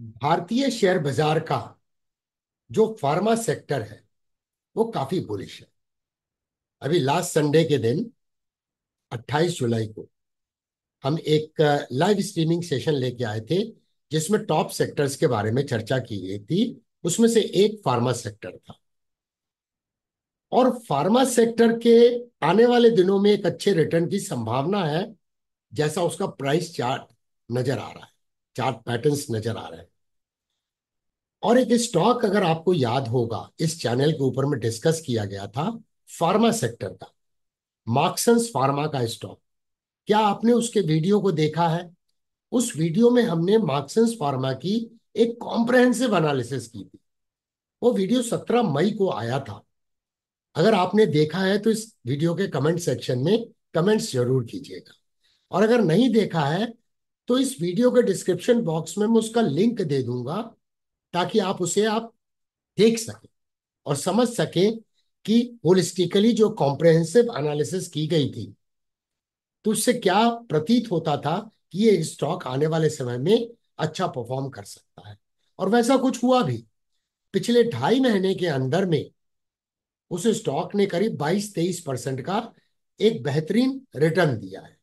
भारतीय शेयर बाजार का जो फार्मा सेक्टर है वो काफी बुलिश है अभी लास्ट संडे के दिन 28 जुलाई को हम एक लाइव स्ट्रीमिंग सेशन लेके आए थे जिसमें टॉप सेक्टर्स के बारे में चर्चा की गई थी उसमें से एक फार्मा सेक्टर था और फार्मा सेक्टर के आने वाले दिनों में एक अच्छे रिटर्न की संभावना है जैसा उसका प्राइस चार्ट नजर आ रहा है चार्ट पैटर्न्स नजर आ रहे हैं और एक स्टॉक अगर आपको याद होगा इस चैनल के ऊपर में डिस्कस किया गया था फार्मा सेक्टर का मार्क्सन फार्मा का स्टॉक क्या आपने उसके वीडियो को देखा है उस वीडियो में हमने मार्क्सन फार्मा की एक कॉम्प्रहेंसिव एनालिसिस की थी वो वीडियो 17 मई को आया था अगर आपने देखा है तो इस वीडियो के कमेंट सेक्शन में कमेंट्स जरूर कीजिएगा और अगर नहीं देखा है तो इस वीडियो के डिस्क्रिप्शन बॉक्स में मैं उसका लिंक दे दूंगा ताकि आप उसे आप देख सकें और समझ सकें कि होलिस्टिकली जो कॉम्प्रेहेंसिव एनालिसिस की गई थी तो उससे क्या प्रतीत होता था कि ये स्टॉक आने वाले समय में अच्छा परफॉर्म कर सकता है और वैसा कुछ हुआ भी पिछले ढाई महीने के अंदर में उस स्टॉक ने करीब 22-23 परसेंट का एक बेहतरीन रिटर्न दिया है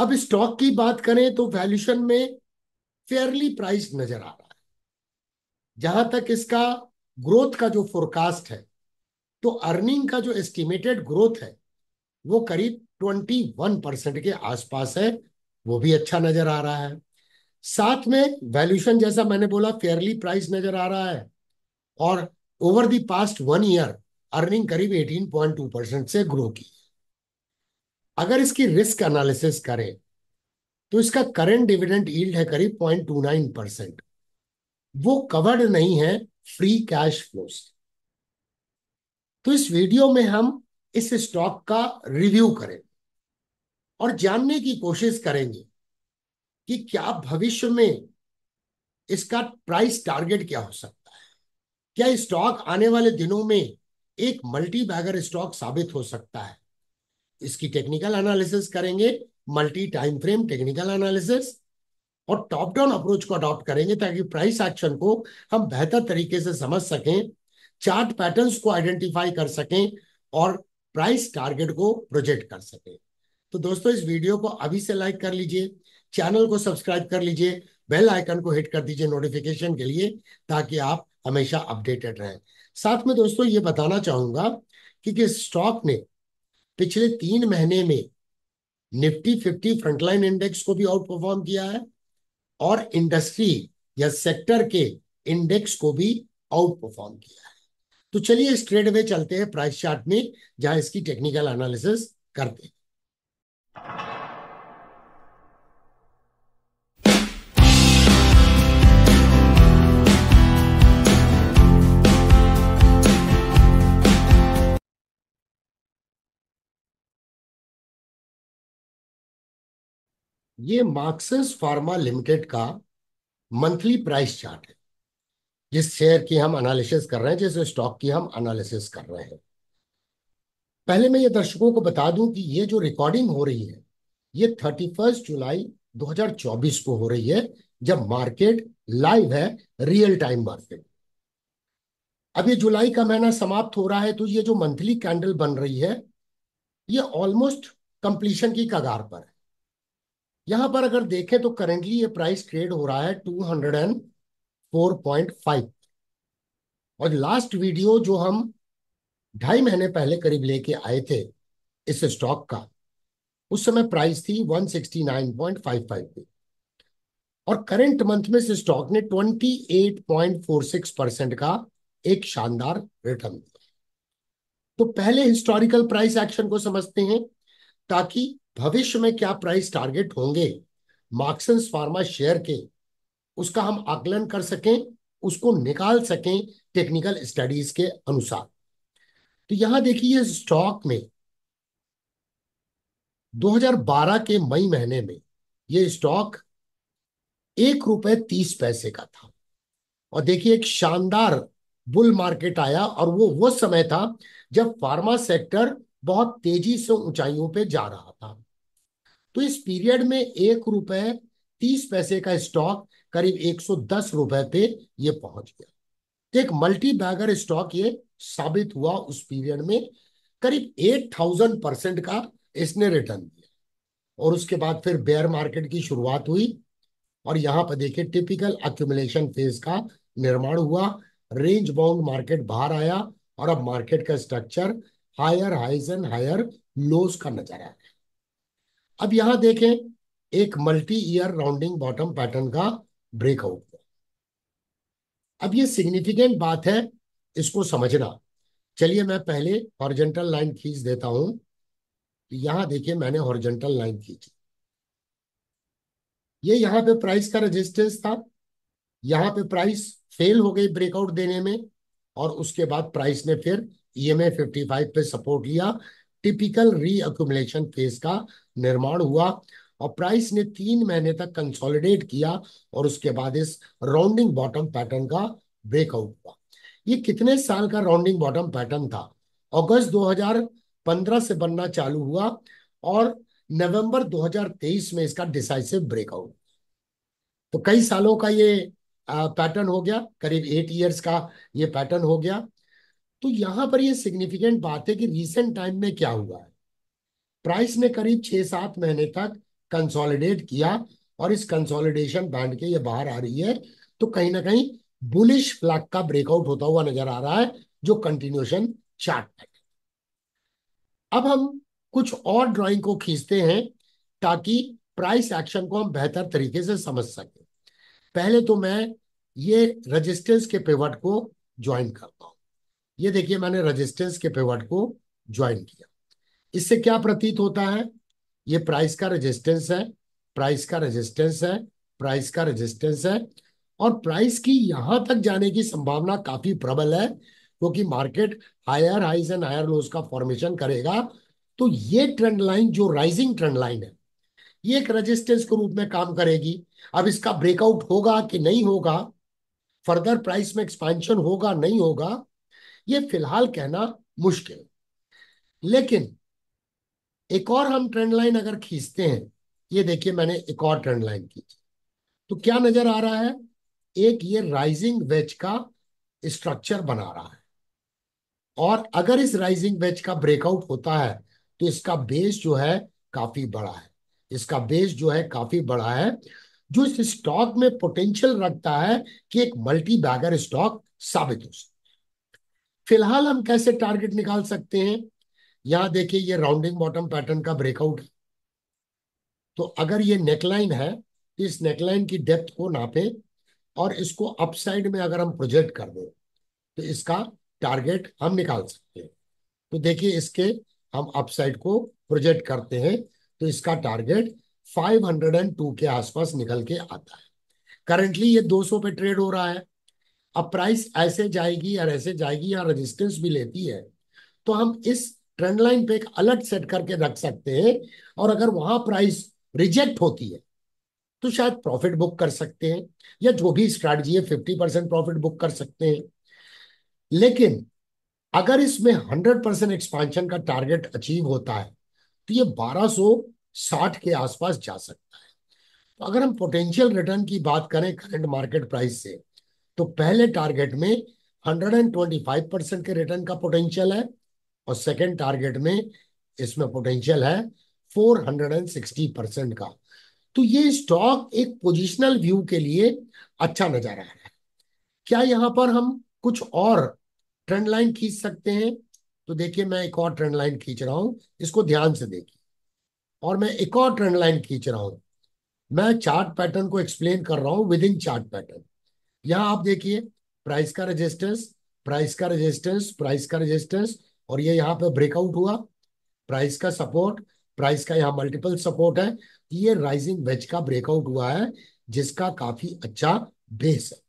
अब स्टॉक की बात करें तो वैल्यूशन में फेयरली प्राइस नजर आ रहा है जहां तक इसका ग्रोथ का जो फोरकास्ट है तो अर्निंग का जो एस्टिमेटेड ग्रोथ है वो करीब 21 परसेंट के आसपास है वो भी अच्छा नजर आ रहा है साथ में वैल्यूशन जैसा मैंने बोला फेयरली प्राइस नजर आ रहा है और over the past one year earning करीब 18.2 परसेंट से ग्रो की है अगर इसकी रिस्क एनालिसिस करें तो इसका करंट डिविडेंड ईल्ड है करीब पॉइंट टू नाइन परसेंट वो कवर्ड नहीं है फ्री कैश फ्लो तो इस वीडियो में हम इस स्टॉक का रिव्यू करें और जानने की कोशिश करेंगे कि क्या भविष्य में इसका प्राइस टारगेट क्या हो सकता है क्या स्टॉक आने वाले दिनों में एक मल्टी बैगर स्टॉक साबित हो सकता है इसकी टेक्निकल एनालिसिस करेंगे multi time frame technical analysis और टॉप डाउन अप्रोच को अडॉप्ट करेंगे ताकि प्राइस एक्शन को हम बेहतर तरीके से समझ सकें चार्ट पैटर्न्स को आइडेंटिफाई कर सकें और प्राइस टारगेट को प्रोजेक्ट कर सकें तो दोस्तों इस वीडियो को अभी से लाइक कर लीजिए चैनल को सब्सक्राइब कर लीजिए बेल आइकन को हिट कर दीजिए नोटिफिकेशन के लिए ताकि आप हमेशा अपडेटेड रहें साथ में दोस्तों ये बताना चाहूंगा कि किस स्टॉक ने पिछले तीन महीने में निफ्टी फिफ्टी फ्रंटलाइन इंडेक्स को भी आउट परफॉर्म किया है और इंडस्ट्री या सेक्टर के इंडेक्स को भी आउट परफॉर्म किया है तो चलिए स्ट्रेट वे चलते हैं प्राइस चार्ट में जहां इसकी टेक्निकल एनालिसिस करते हैं ये मार्क्सिस फार्मा लिमिटेड का मंथली प्राइस चार्ट है जिस शेयर की हम एनालिसिस कर रहे हैं जिस स्टॉक की हम एनालिसिस कर रहे हैं पहले मैं ये दर्शकों को बता दूं कि ये जो रिकॉर्डिंग हो रही है ये थर्टी फर्स्ट जुलाई 2024 को हो रही है जब मार्केट लाइव है रियल टाइम मार्केट अब ये जुलाई का महीना समाप्त हो रहा है तो ये जो मंथली कैंडल बन रही है ये ऑलमोस्ट कंप्लीशन की कगार पर है यहां पर अगर देखें तो करेंटली ये प्राइस ट्रेड हो रहा है two hundred and four point five और लास्ट वीडियो जो हम ढाई महीने पहले करीब लेके आए थे इस स्टॉक का उस समय प्राइस थी 169.55 पे और करंट मंथ में इस स्टॉक ने 28.46 परसेंट का एक शानदार रिटर्न दिया तो पहले हिस्टोरिकल प्राइस एक्शन को समझते हैं ताकि भविष्य में क्या प्राइस टारगेट होंगे मार्क्सन फार्मा शेयर के उसका हम आकलन कर सकें उसको निकाल सकें टेक्निकल स्टडीज के अनुसार तो यहां देखिए स्टॉक में 2012 के मई महीने में ये स्टॉक एक रुपए तीस पैसे का था और देखिए एक शानदार बुल मार्केट आया और वो वो समय था जब फार्मा सेक्टर बहुत तेजी से ऊंचाइयों पे जा रहा था तो इस पीरियड में एक रुपए तीस पैसे का स्टॉक करीब एक सौ दस रुपए पे ये पहुंच गया तो एक मल्टी बैगर स्टॉक ये साबित हुआ उस पीरियड में करीब एट थाउजेंड परसेंट का इसने रिटर्न दिया और उसके बाद फिर बेयर मार्केट की शुरुआत हुई और यहाँ पर देखिए टिपिकल अक्यूमुलेशन फेज का निर्माण हुआ रेंज बाउंड मार्केट बाहर आया और अब मार्केट का structure higher highs and higher lows का नजर आया अब यहां देखें एक multi year rounding bottom pattern का ब्रेकआउट अब ये सिग्निफिकेंट बात है इसको समझना चलिए मैं पहले हॉरिजेंटल लाइन खींच देता हूं यहां देखिए मैंने हॉरिजेंटल लाइन खींची ये यहां पे प्राइस का रेजिस्टेंस था यहां पे प्राइस फेल हो गई ब्रेकआउट देने में और उसके बाद प्राइस ने फिर ईएमए e 55 पे सपोर्ट लिया टिपिकल रीअक्यूमुलेशन फेज का निर्माण हुआ और प्राइस ने तीन महीने तक कंसोलिडेट किया और उसके बाद इस राउंडिंग बॉटम पैटर्न का ब्रेकआउट हुआ ये कितने साल का राउंडिंग बॉटम पैटर्न था अगस्त 2015 से बनना चालू हुआ और नवंबर 2023 में इसका डिसाइसिव ब्रेकआउट तो कई सालों का ये पैटर्न हो गया करीब एट इयर्स का ये पैटर्न हो गया तो यहां पर ये सिग्निफिकेंट बात है कि रिसेंट टाइम में क्या हुआ है प्राइस ने करीब छह सात महीने तक कंसोलिडेट किया और इस कंसोलिडेशन बैंड के ये बाहर आ रही है तो कहीं ना कहीं बुलिश फ्लैग का ब्रेकआउट होता हुआ नजर आ रहा है जो कंटिन्यूएशन चार्ट है अब हम कुछ और ड्राइंग को खींचते हैं ताकि प्राइस एक्शन को हम बेहतर तरीके से समझ सके पहले तो मैं ये रजिस्टेंस के पेवट को ज्वाइन करता हूं ये देखिए मैंने रेजिस्टेंस के पिवट को ज्वाइन किया इससे क्या प्रतीत होता है ये प्राइस का रेजिस्टेंस है प्राइस का रेजिस्टेंस है प्राइस का रेजिस्टेंस है और प्राइस की यहां तक जाने की संभावना काफी प्रबल है क्योंकि market higher highs and higher lows का फॉर्मेशन करेगा तो ये ट्रेंड लाइन जो राइजिंग ट्रेंड लाइन है ये एक रेजिस्टेंस के रूप में काम करेगी अब इसका ब्रेकआउट होगा कि नहीं होगा फर्दर प्राइस में एक्सपेंशन होगा नहीं होगा ये फिलहाल कहना मुश्किल लेकिन एक और हम ट्रेंड लाइन अगर खींचते हैं ये देखिए मैंने एक और ट्रेंड लाइन खींची तो क्या नजर आ रहा है एक ये राइजिंग वेज का स्ट्रक्चर बना रहा है और अगर इस राइजिंग वेज का ब्रेकआउट होता है तो इसका बेस जो है काफी बड़ा है इसका बेस जो है काफी बड़ा है जो इस स्टॉक में पोटेंशियल रखता है कि एक मल्टी बैगर स्टॉक साबित हो सके फिलहाल हम कैसे टारगेट निकाल सकते हैं यहां देखिए ये राउंडिंग बॉटम पैटर्न का ब्रेकआउट है तो अगर ये नेकलाइन है तो इस नेकलाइन की डेप्थ को नापे और इसको अपसाइड में अगर हम प्रोजेक्ट कर दें तो इसका टारगेट हम निकाल सकते हैं तो देखिए इसके हम अपसाइड को प्रोजेक्ट करते हैं तो इसका टारगेट 502 के आसपास निकल के आता है करंटली ये 200 पे ट्रेड हो रहा है अब प्राइस ऐसे जाएगी या ऐसे जाएगी या रेजिस्टेंस भी लेती है तो हम इस ट्रेंड लाइन पे एक अलर्ट सेट करके रख सकते हैं और अगर वहां प्राइस रिजेक्ट होती है तो शायद प्रॉफिट बुक कर सकते हैं या जो भी स्ट्रैटेजी है फिफ्टी परसेंट प्रॉफिट बुक कर सकते हैं लेकिन अगर इसमें हंड्रेड परसेंट एक्सपांशन का टारगेट अचीव होता है तो ये बारह सो साठ के आसपास जा सकता है तो अगर हम पोटेंशियल रिटर्न की बात करें करंट मार्केट प्राइस से तो पहले टारगेट में 125 परसेंट के रिटर्न का पोटेंशियल है और सेकंड टारगेट में इसमें पोटेंशियल है 460 परसेंट का तो ये स्टॉक एक पोजिशनल व्यू के लिए अच्छा नजारा है क्या यहां पर हम कुछ और ट्रेंड लाइन खींच सकते हैं तो देखिए मैं एक और ट्रेंड लाइन खींच रहा हूं इसको ध्यान से देखिए और मैं एक और ट्रेंड लाइन खींच रहा हूं मैं चार्ट पैटर्न को एक्सप्लेन कर रहा हूं विद इन चार्ट पैटर्न यहां आप देखिए प्राइस का रेजिस्टेंस प्राइस का रेजिस्टेंस प्राइस का रेजिस्टेंस और ये यहाँ पे ब्रेकआउट हुआ प्राइस का सपोर्ट प्राइस का यहाँ मल्टीपल सपोर्ट है तो ये राइजिंग वेज का ब्रेकआउट हुआ है जिसका काफी अच्छा बेस है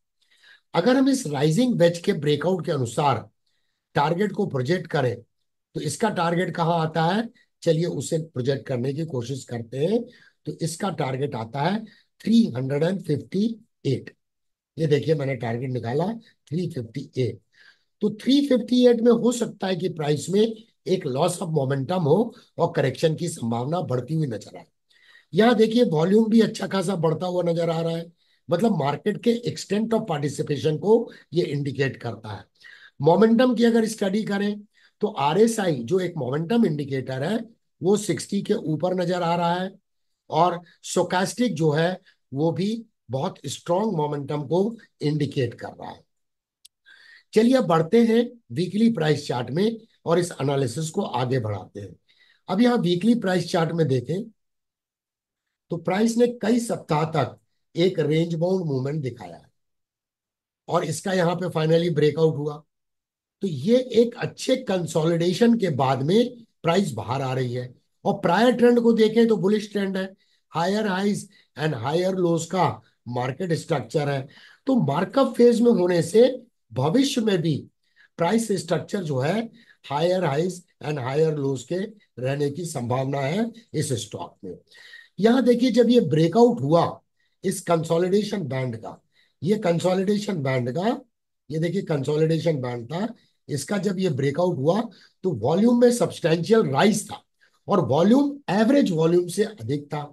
अगर हम इस राइजिंग वेज के ब्रेकआउट के अनुसार टारगेट को प्रोजेक्ट करें तो इसका टारगेट कहाँ आता है चलिए उसे प्रोजेक्ट करने की कोशिश करते हैं तो इसका टारगेट आता है three hundred and fifty eight ये देखिए मैंने टारगेट निकाला थ्री फिफ्टी एट तो थ्री फिफ्टी एट में हो सकता है कि प्राइस में एक लॉस ऑफ मोमेंटम हो और करेक्शन की संभावना बढ़ती हुई नजर आए यहाँ देखिए वॉल्यूम भी अच्छा खासा बढ़ता हुआ नजर आ रहा है मतलब मार्केट के एक्सटेंट ऑफ पार्टिसिपेशन को ये इंडिकेट करता है मोमेंटम की अगर स्टडी करें तो आर जो एक मोमेंटम इंडिकेटर है वो सिक्सटी के ऊपर नजर आ रहा है और सोकास्टिक जो है वो भी बहुत स्ट्रॉन्ग मोमेंटम को इंडिकेट कर रहा है चलिए बढ़ते हैं वीकली प्राइस चार्ट में और इस एनालिसिस को आगे बढ़ाते हैं अब यहां वीकली प्राइस चार्ट में देखें तो प्राइस ने कई सप्ताह तक एक रेंज बाउंड मूवमेंट दिखाया है और इसका यहां पे फाइनली ब्रेकआउट हुआ तो ये एक अच्छे कंसोलिडेशन के बाद में प्राइस बाहर आ रही है और प्रायर ट्रेंड को देखें तो बुलिश ट्रेंड है higher highs and higher lows का मार्केट स्ट्रक्चर है तो मार्कअप फेज में होने से भविष्य में भी प्राइस स्ट्रक्चर जो है higher highs and higher lows के रहने की संभावना है इस स्टॉक में यहां देखिए जब ये ब्रेकआउट हुआ इस कंसोलिडेशन बैंड का ये कंसोलिडेशन बैंड का ये देखिए कंसोलिडेशन बैंड था इसका जब ये ब्रेकआउट हुआ तो वॉल्यूम में सब्सटैंशियल राइज था और वॉल्यूम एवरेज वॉल्यूम से अधिक था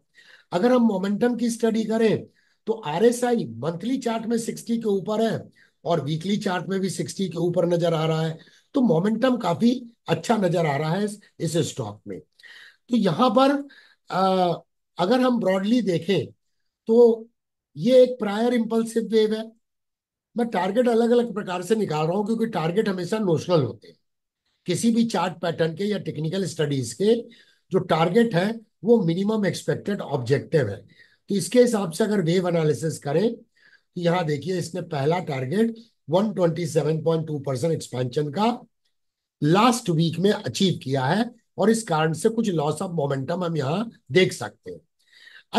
अगर हम मोमेंटम की स्टडी करें तो R S I monthly chart में सिक्सटी के ऊपर है और वीकली चार्ट में भी सिक्सटी के ऊपर नजर आ रहा है तो मोमेंटम काफी अच्छा नजर आ रहा है इस स्टॉक में तो यहां पर आ, अगर हम ब्रॉडली देखें तो ये एक प्रायर इम्पल्सिव वेव है मैं टारगेट अलग अलग प्रकार से निकाल रहा हूं क्योंकि टारगेट हमेशा नोशनल होते हैं किसी भी चार्ट पैटर्न के या टेक्निकल स्टडीज के जो टारगेट है वो मिनिमम एक्सपेक्टेड ऑब्जेक्टिव है तो इसके हिसाब से अगर वेव एनालिसिस करें तो यहां देखिए इसने पहला टारगेट 127.2 परसेंट एक्सपेंशन का लास्ट वीक में अचीव किया है और इस कारण से कुछ लॉस ऑफ मोमेंटम हम यहां देख सकते हैं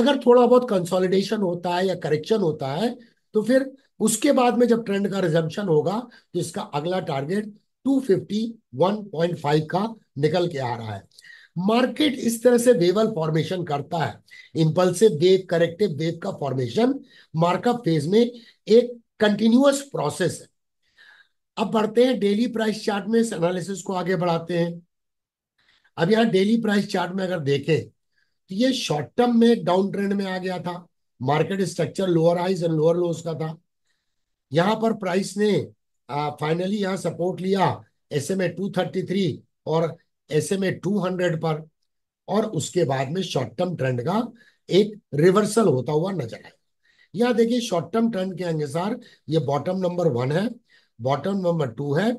अगर थोड़ा बहुत कंसोलिडेशन होता है या करेक्शन होता है तो फिर उसके बाद में जब ट्रेंड का रिजम्पन होगा तो इसका अगला टारगेट 251.5 का निकल के आ रहा है मार्केट इस तरह से वेवल फॉर्मेशन करता है इंपल्सिव वेव करेक्टिव वेव का फॉर्मेशन मार्कअप फेज में एक कंटिन्यूस प्रोसेस है अब बढ़ते हैं डेली प्राइस चार्ट में इस एनालिसिस को आगे बढ़ाते हैं अब यहां डेली प्राइस चार्ट में अगर देखें तो ये शॉर्ट टर्म में डाउन ट्रेंड में आ गया था market structure lower highs and lower lows का था यहां पर प्राइस ने फाइनली यहां सपोर्ट लिया S M A two thirty three और ऐसे में 200 पर और उसके बाद में शॉर्ट टर्म ट्रेंड का एक रिवर्सल होता हुआ नजर आए यहां देखिए शॉर्ट टर्म ट्रेंड के अनुसार ये बॉटम नंबर वन है बॉटम नंबर टू है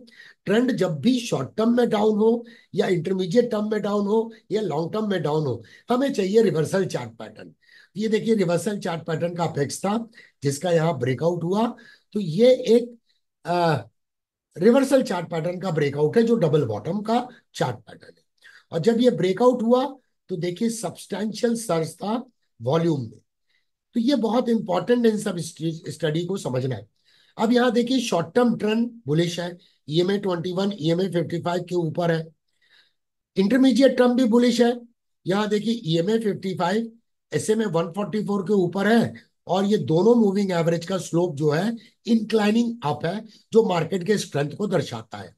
ट्रेंड जब भी शॉर्ट टर्म में डाउन हो या इंटरमीडिएट टर्म में डाउन हो या लॉन्ग टर्म में डाउन हो हमें चाहिए रिवर्सल चार्ट पैटर्न ये देखिए रिवर्सल चार्ट पैटर्न का फिक्स था जिसका यहाँ ब्रेकआउट हुआ तो ये एक रिवर्सल चार्ट पैटर्न का ब्रेकआउट है जो डबल बॉटम का चार्ट पैटर्न है और जब ये ब्रेकआउट हुआ तो देखिए सब्सटैंशियल सर्ज था वॉल्यूम में तो ये बहुत इंपॉर्टेंट है इन सब स्टडी को समझना है अब यहाँ देखिए शॉर्ट टर्म ट्रेंड बुलिश है E M A twenty one E M A fifty five के ऊपर है इंटरमीडिएट टर्म भी बुलिश है यहाँ देखिए E M A fifty five S M A one forty four के ऊपर है और ये दोनों मूविंग एवरेज का स्लोप जो है इंक्लाइनिंग अप है जो मार्केट के स्ट्रेंथ को दर्शाता है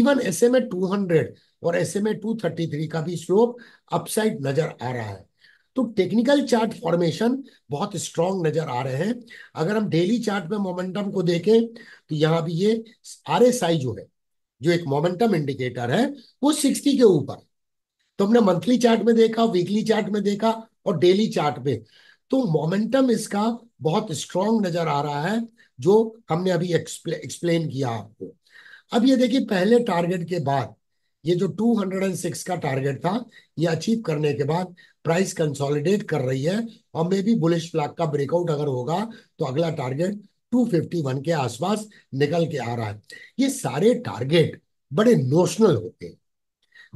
even S M A two hundred और S M A two thirty three का भी स्लोप अपसाइड नजर आ रहा है तो टेक्निकल चार्ट फॉर्मेशन बहुत स्ट्रॉन्ग नजर आ रहे हैं अगर हम डेली चार्ट में मोमेंटम को देखें तो यहाँ भी ये आर एस आई जो है जो एक मोमेंटम इंडिकेटर है वो सिक्सटी के ऊपर तो हमने मंथली चार्ट में देखा वीकली चार्ट में देखा और डेली चार्ट में तो मोमेंटम इसका बहुत स्ट्रांग नजर आ रहा है जो हमने अभी एक्सप्लेन किया आपको अब ये देखिए पहले टारगेट के बाद ये जो 206 का टारगेट था ये अचीव करने के बाद प्राइस कंसोलिडेट कर रही है और मे बी बुलिश फ्लैग का ब्रेकआउट अगर होगा तो अगला टारगेट 251 के आसपास निकल के आ रहा है ये सारे टारगेट बड़े नोशनल होते हैं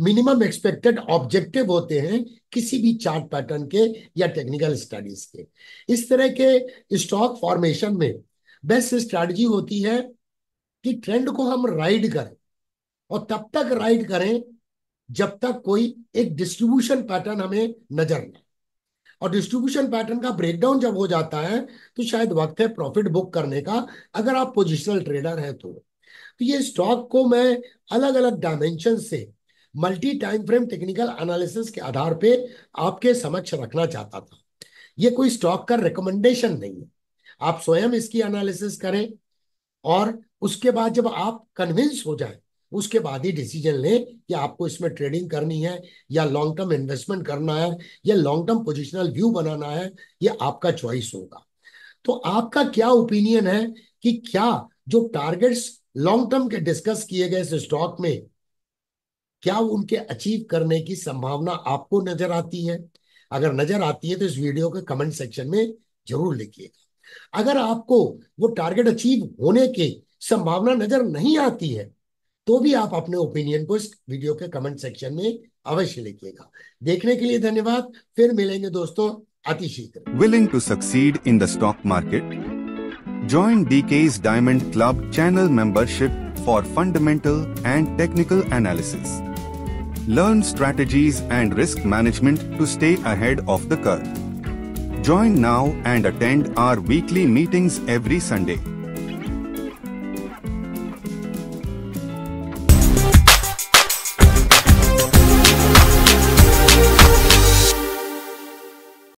मिनिमम एक्सपेक्टेड ऑब्जेक्टिव होते हैं किसी भी चार्ट पैटर्न के या टेक्निकल स्टडीज के इस तरह के स्टॉक फॉर्मेशन में बेस्ट स्ट्रेटजी होती है कि ट्रेंड को हम राइड करें और तब तक राइड करें जब तक कोई एक डिस्ट्रीब्यूशन पैटर्न हमें नजर ना और डिस्ट्रीब्यूशन पैटर्न का ब्रेकडाउन जब हो जाता है तो शायद वक्त है प्रॉफिट बुक करने का अगर आप पोजिशनल ट्रेडर हैं तो तो ये स्टॉक को मैं अलग अलग डायमेंशन से multi time frame technical analysis के आधार पे आपके समक्ष रखना चाहता था ये कोई स्टॉक का रिकमेंडेशन नहीं है आप स्वयं इसकी एनालिसिस करें और उसके बाद जब आप कन्विंस हो जाए उसके बाद ही डिसीजन लें कि आपको इसमें ट्रेडिंग करनी है या लॉन्ग टर्म इन्वेस्टमेंट करना है या लॉन्ग टर्म पोजिशनल व्यू बनाना है ये आपका चॉइस होगा तो आपका क्या ओपिनियन है कि क्या जो टारगेट्स लॉन्ग टर्म के डिस्कस किए गए इस स्टॉक में क्या उनके अचीव करने की संभावना आपको नजर आती है अगर नजर आती है तो इस वीडियो के कमेंट सेक्शन में जरूर लिखिएगा अगर आपको वो टारगेट अचीव होने की संभावना नजर नहीं आती है तो भी आप अपने ओपिनियन को इस वीडियो के कमेंट सेक्शन में अवश्य लिखिएगा देखने के लिए धन्यवाद फिर मिलेंगे दोस्तों अतिशीघ्र willing to succeed in the stock market D K diamond club channel membership for fundamental and technical analysis Learn strategies and risk management to stay ahead of the curve. Join now and attend our weekly meetings every Sunday.